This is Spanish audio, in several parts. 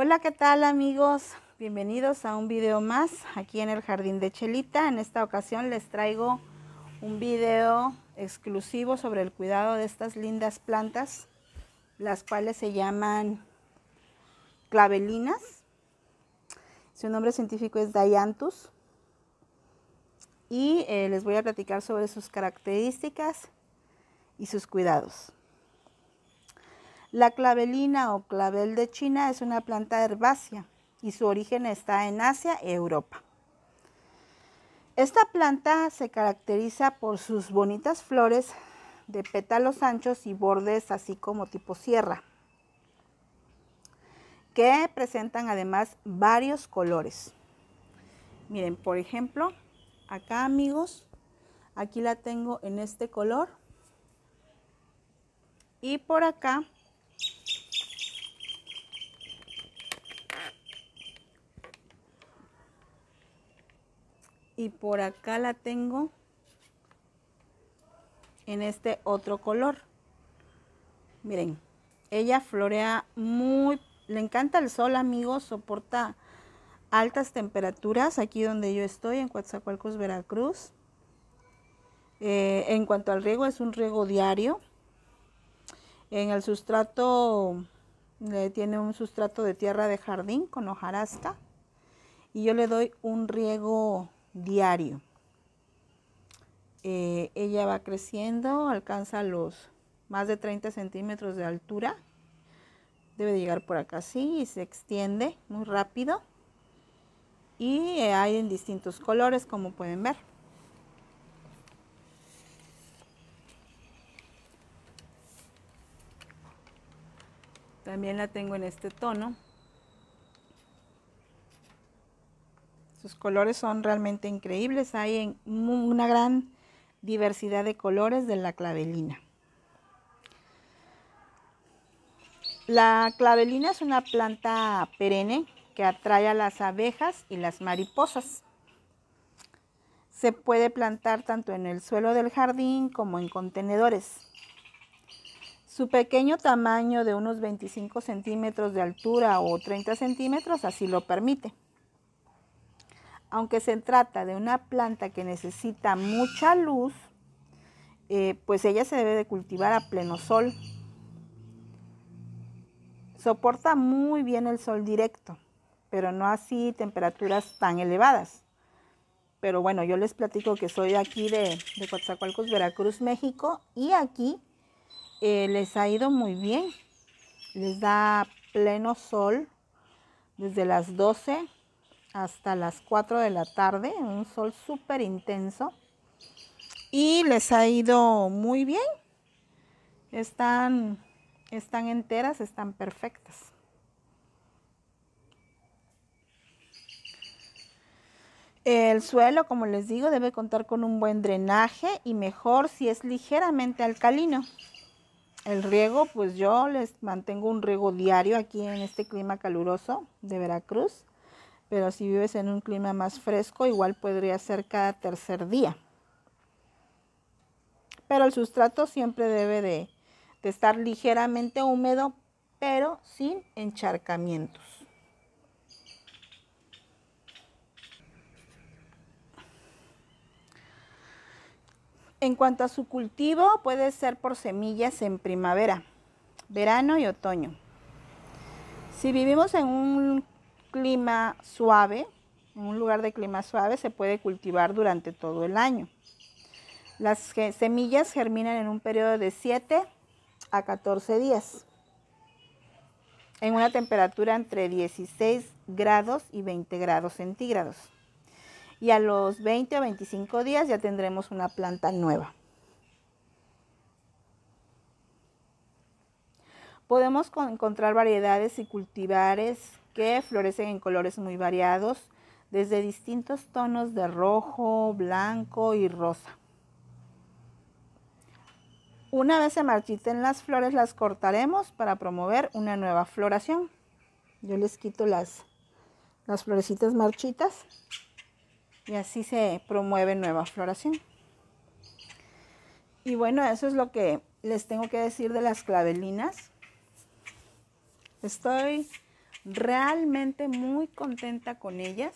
Hola, ¿qué tal amigos? Bienvenidos a un video más aquí en el Jardín de Chelita. En esta ocasión les traigo un video exclusivo sobre el cuidado de estas lindas plantas, las cuales se llaman clavelinas. Su nombre científico es Dianthus. Y eh, les voy a platicar sobre sus características y sus cuidados. La clavelina o clavel de China es una planta herbácea y su origen está en Asia y e Europa. Esta planta se caracteriza por sus bonitas flores de pétalos anchos y bordes así como tipo sierra, que presentan además varios colores. Miren, por ejemplo, acá amigos, aquí la tengo en este color y por acá y por acá la tengo en este otro color. Miren, ella florea muy, le encanta el sol, amigos, soporta altas temperaturas aquí donde yo estoy, en Coatzacoalcos, Veracruz. Eh, en cuanto al riego, es un riego diario. En el sustrato, eh, tiene un sustrato de tierra de jardín con hojarasca. Y yo le doy un riego diario. Eh, ella va creciendo, alcanza los más de 30 centímetros de altura. Debe llegar por acá así y se extiende muy rápido. Y eh, hay en distintos colores como pueden ver. También la tengo en este tono. Los colores son realmente increíbles. Hay una gran diversidad de colores de la clavelina. La clavelina es una planta perenne que atrae a las abejas y las mariposas. Se puede plantar tanto en el suelo del jardín como en contenedores. Su pequeño tamaño de unos 25 centímetros de altura o 30 centímetros así lo permite aunque se trata de una planta que necesita mucha luz, eh, pues ella se debe de cultivar a pleno sol. Soporta muy bien el sol directo, pero no así temperaturas tan elevadas. Pero bueno, yo les platico que soy aquí de, de Coatzacoalcos, Veracruz, México, y aquí eh, les ha ido muy bien. Les da pleno sol desde las 12 hasta las 4 de la tarde, un sol súper intenso. Y les ha ido muy bien. Están, están enteras, están perfectas. El suelo, como les digo, debe contar con un buen drenaje y mejor si es ligeramente alcalino. El riego, pues yo les mantengo un riego diario aquí en este clima caluroso de Veracruz pero si vives en un clima más fresco, igual podría ser cada tercer día. Pero el sustrato siempre debe de, estar ligeramente húmedo, pero sin encharcamientos. En cuanto a su cultivo, puede ser por semillas en primavera, verano y otoño. Si vivimos en un clima suave, en un lugar de clima suave, se puede cultivar durante todo el año. Las semillas germinan en un periodo de 7 a 14 días, en una temperatura entre 16 grados y 20 grados centígrados. Y a los 20 o 25 días ya tendremos una planta nueva. Podemos encontrar variedades y cultivares que florecen en colores muy variados, desde distintos tonos de rojo, blanco y rosa. Una vez se marchiten las flores, las cortaremos para promover una nueva floración. Yo les quito las, las florecitas marchitas y así se promueve nueva floración. Y bueno, eso es lo que les tengo que decir de las clavelinas. Estoy realmente muy contenta con ellas.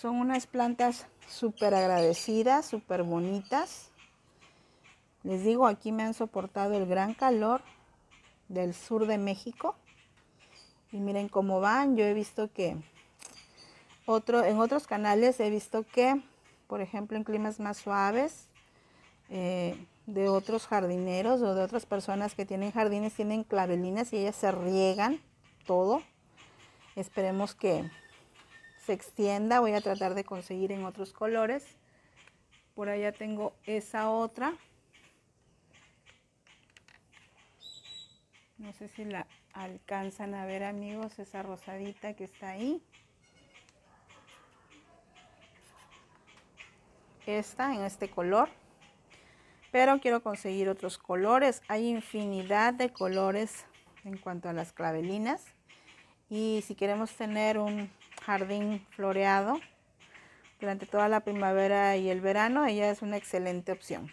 Son unas plantas súper agradecidas, súper bonitas. Les digo, aquí me han soportado el gran calor del sur de México. Y miren cómo van. Yo he visto que otro, en otros canales he visto que, por ejemplo, en climas más suaves, eh, de otros jardineros o de otras personas que tienen jardines, tienen clavelinas y ellas se riegan todo. Esperemos que se extienda. Voy a tratar de conseguir en otros colores. Por allá tengo esa otra. No sé si la alcanzan a ver amigos, esa rosadita que está ahí. Esta en este color pero quiero conseguir otros colores. Hay infinidad de colores en cuanto a las clavelinas. Y si queremos tener un jardín floreado durante toda la primavera y el verano, ella es una excelente opción.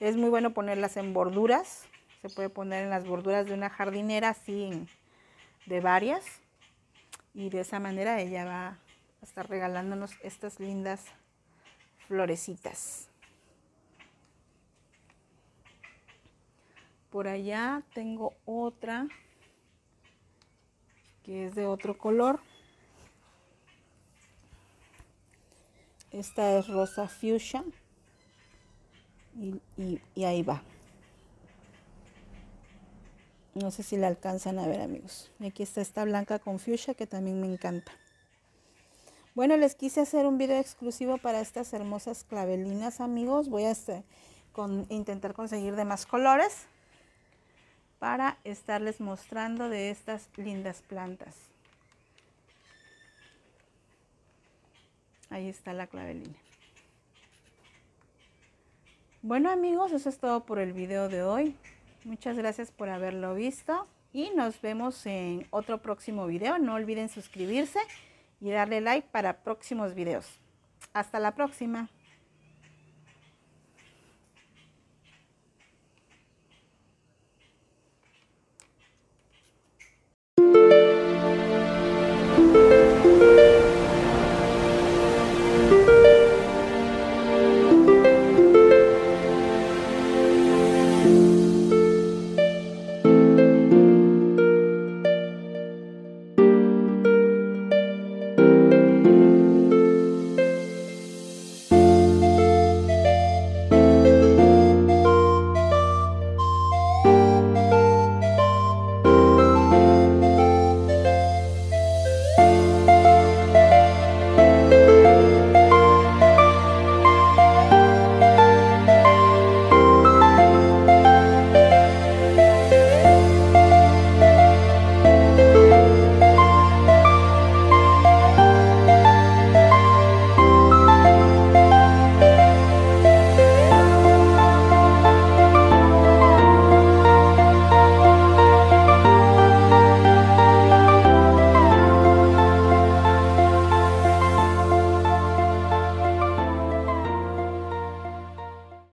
Es muy bueno ponerlas en borduras. Se puede poner en las borduras de una jardinera, así de varias. Y de esa manera ella va a estar regalándonos estas lindas florecitas. Por allá tengo otra que es de otro color. Esta es rosa fuchsia. Y, ahí va. No sé si la alcanzan a ver amigos. aquí está esta blanca con fuchsia que también me encanta. Bueno, les quise hacer un video exclusivo para estas hermosas clavelinas, amigos. Voy a intentar conseguir de más colores para estarles mostrando de estas lindas plantas. Ahí está la clavelina. Bueno amigos, eso es todo por el video de hoy. Muchas gracias por haberlo visto y nos vemos en otro próximo video. No olviden suscribirse y darle like para próximos videos. Hasta la próxima.